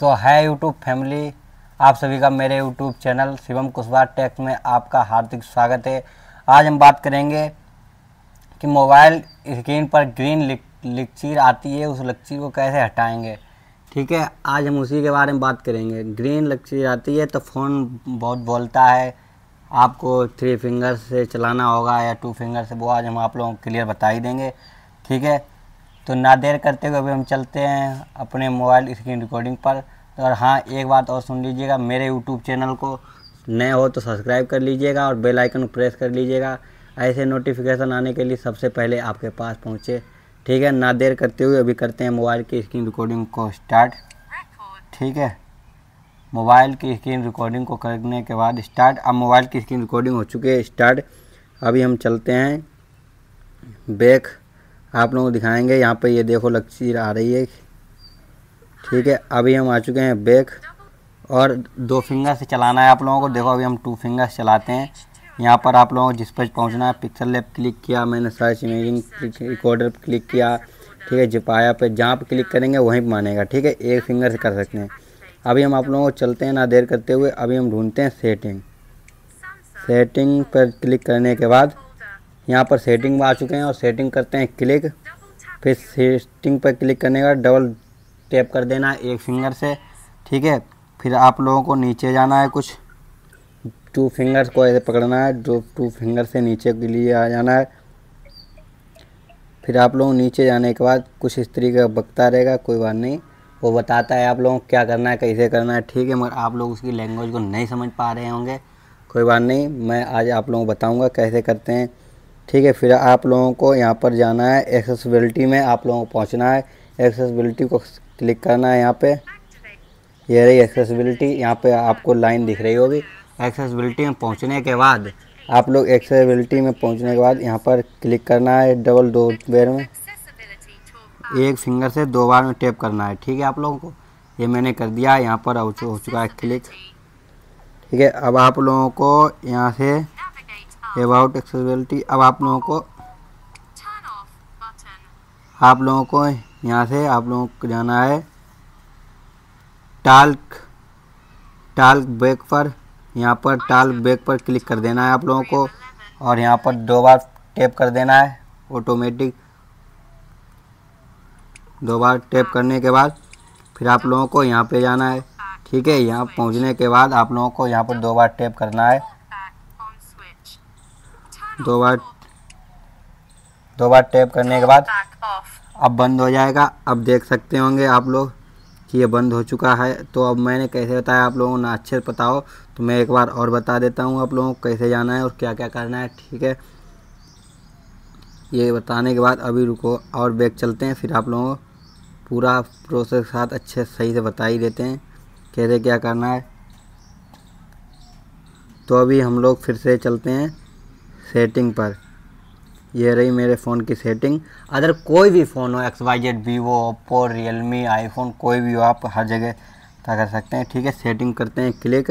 सो है YouTube family आप सभी का मेरे YouTube channel Shivam Kushwaha techs में आपका हार्दिक स्वागत है आज हम बात करेंगे कि मोबाइल स्क्रीन पर ग्रीन लिक, लिक्चीर आती है उस लक्चीर को कैसे हटाएंगे ठीक है आज हम उसी के बारे में बात करेंगे ग्रीन लक्चीर आती है तो फ़ोन बहुत बोलता है आपको थ्री फिंगर से चलाना होगा या टू फिंगर से वो आज हम आप लोगों को क्लियर बता ही देंगे ठीक है तो ना देर करते हुए अभी हम चलते हैं अपने मोबाइल स्क्रीन रिकॉर्डिंग पर और हाँ एक बात और सुन लीजिएगा मेरे यूट्यूब चैनल को नए हो तो सब्सक्राइब कर लीजिएगा और बेल आइकन प्रेस कर लीजिएगा ऐसे नोटिफिकेशन आने के लिए सबसे पहले आपके पास पहुँचे ठीक है ना देर करते हुए अभी करते हैं मोबाइल की स्क्रीन रिकॉर्डिंग को स्टार्ट ठीक है मोबाइल की स्क्रीन रिकॉर्डिंग को करने के बाद स्टार्ट अब मोबाइल की स्क्रीन रिकॉर्डिंग हो चुकी है स्टार्ट अभी हम चलते हैं बैक आप लोगों को दिखाएंगे यहाँ पे ये देखो लकीर आ रही है ठीक है अभी हम आ चुके हैं बैक और दो फिंगर से चलाना है आप लोगों को देखो अभी हम टू फिंगर चलाते हैं यहाँ पर आप लोगों को जिस पर पहुँचना है पिक्सल लेप क्लिक किया मैंने सर्च इमेजिंग रिकॉर्डर पर क्लिक किया ठीक है जिपाया पे जहाँ पर क्लिक करेंगे वहीं पर मानेगा ठीक है एक फिंगर से कर सकते हैं अभी हम आप लोगों को चलते हैं ना देर करते हुए अभी हम ढूंढते हैं सेटिंग सेटिंग पर क्लिक करने के बाद यहाँ पर सेटिंग में आ चुके हैं और सेटिंग करते हैं क्लिक फिर सेटिंग पर क्लिक करने का डबल टैप कर देना है एक फिंगर से ठीक है फिर आप लोगों को नीचे जाना है कुछ टू फिंगर्स को ऐसे पकड़ना है जो टू फिंगर से नीचे के लिए आ जाना है फिर आप लोग नीचे जाने के बाद कुछ इस तरीके का बकता रहेगा कोई बात नहीं वो बताता है आप लोगों को क्या करना है कैसे करना है ठीक है मगर आप लोग उसकी लैंग्वेज को नहीं समझ पा रहे होंगे कोई बात नहीं मैं आज आप लोगों को बताऊँगा कैसे करते हैं ठीक है फिर आप लोगों को यहाँ पर जाना है एक्सेसबिलिटी में आप लोगों को पहुँचना है एक्सेसबिलिटी को क्लिक करना है यहाँ पे ये रही एक्सेसबिलिटी यहाँ पे आपको लाइन दिख रही होगी एक्सेसबिलिटी में पहुँचने के बाद आप लोग एक्सेसबिलिटी में पहुँचने के बाद यहाँ पर क्लिक करना है डबल दो बेर में एक फिंगर से दो बार में टेप करना है ठीक है आप लोगों को ये मैंने कर दिया यहाँ पर हो चुका है क्लिक ठीक है अब आप लोगों को यहाँ से अबाउट एक्सेसिबिलिटी अब आप लोगों को आप लोगों को यहाँ से आप लोगों को जाना है टाल्क टाल्क बैक पर यहाँ पर टाल्क बैक पर क्लिक कर देना है आप लोगों को और यहाँ पर दो बार टैप कर देना है ऑटोमेटिक दो बार टैप करने के बाद फिर आप लोगों को यहाँ पे जाना है ठीक है यहाँ पहुँचने के बाद आप लोगों को यहाँ पर दो बार टैप करना है दो बार दो बार टैप करने के बाद अब बंद हो जाएगा अब देख सकते होंगे आप लोग कि ये बंद हो चुका है तो अब मैंने कैसे बताया आप लोगों को ना अच्छे से पता हो तो मैं एक बार और बता देता हूँ आप लोगों को कैसे जाना है और क्या क्या करना है ठीक है ये बताने के बाद अभी रुको और बैग चलते हैं फिर आप लोगों को पूरा प्रोसेस के साथ अच्छे सही से बता ही देते हैं कैसे क्या करना है तो अभी हम लोग फिर से चलते हैं सेटिंग पर ये रही मेरे फ़ोन की सेटिंग अदर कोई भी फ़ोन हो X Y Z Vivo Oppo Realme iPhone कोई भी हो आप हर जगह क्या कर सकते हैं ठीक है सेटिंग करते हैं क्लिक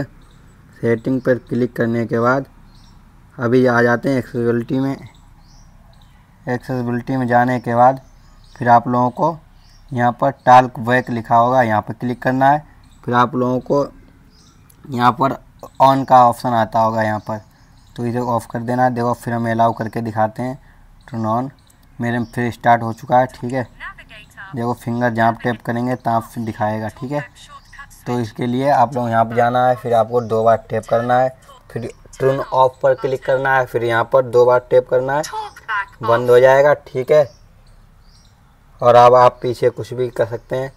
सेटिंग पर क्लिक करने के बाद अभी आ जाते हैं एक्सेसिबिलिटी में एक्सेसिबिलिटी में जाने के बाद फिर आप लोगों को यहाँ पर टाल्क वैक लिखा होगा यहाँ पर क्लिक करना है फिर आप लोगों को यहाँ पर ऑन का ऑप्शन आता होगा यहाँ पर तो इसे ऑफ़ कर देना देखो फिर हम अलाउ करके दिखाते हैं टर्न ऑन मेरे में फिर स्टार्ट हो चुका है ठीक है देखो फिंगर जहाँ टैप करेंगे तहाँ दिखाएगा ठीक है तो इसके लिए आप लोग यहाँ पर जाना है फिर आपको दो बार टैप करना है फिर टर्न ऑफ पर क्लिक करना है फिर यहाँ पर दो बार टैप करना है बंद हो जाएगा ठीक है और अब आप पीछे कुछ भी कर सकते हैं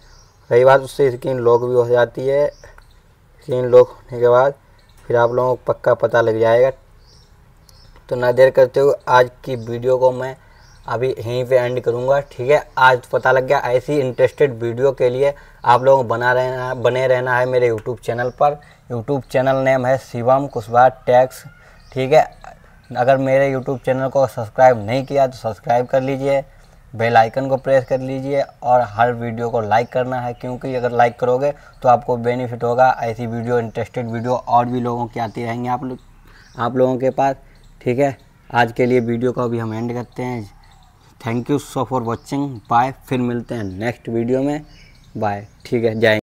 रही बात उससे स्क्रीन लॉक भी हो जाती है स्क्रीन लॉक होने के बाद फिर आप लोगों को पक्का पता लग जाएगा तो ना देर करते हुए आज की वीडियो को मैं अभी यहीं पे एंड करूँगा ठीक है आज पता लग गया ऐसी इंटरेस्टेड वीडियो के लिए आप लोगों बना रहना बने रहना है मेरे यूट्यूब चैनल पर यूट्यूब चैनल नेम है शिवम कुशवाहा टैक्स ठीक है अगर मेरे यूट्यूब चैनल को सब्सक्राइब नहीं किया तो सब्सक्राइब कर लीजिए बेल आइकन को प्रेस कर लीजिए और हर वीडियो को लाइक करना है क्योंकि अगर लाइक करोगे तो आपको बेनिफिट होगा ऐसी वीडियो इंटरेस्टेड वीडियो और भी लोगों की आती रहेंगी आप लोग आप लोगों के पास ठीक है आज के लिए वीडियो का अभी हम एंड करते हैं thank you so for watching bye फिर मिलते हैं नेक्स्ट वीडियो में बाय ठीक है जय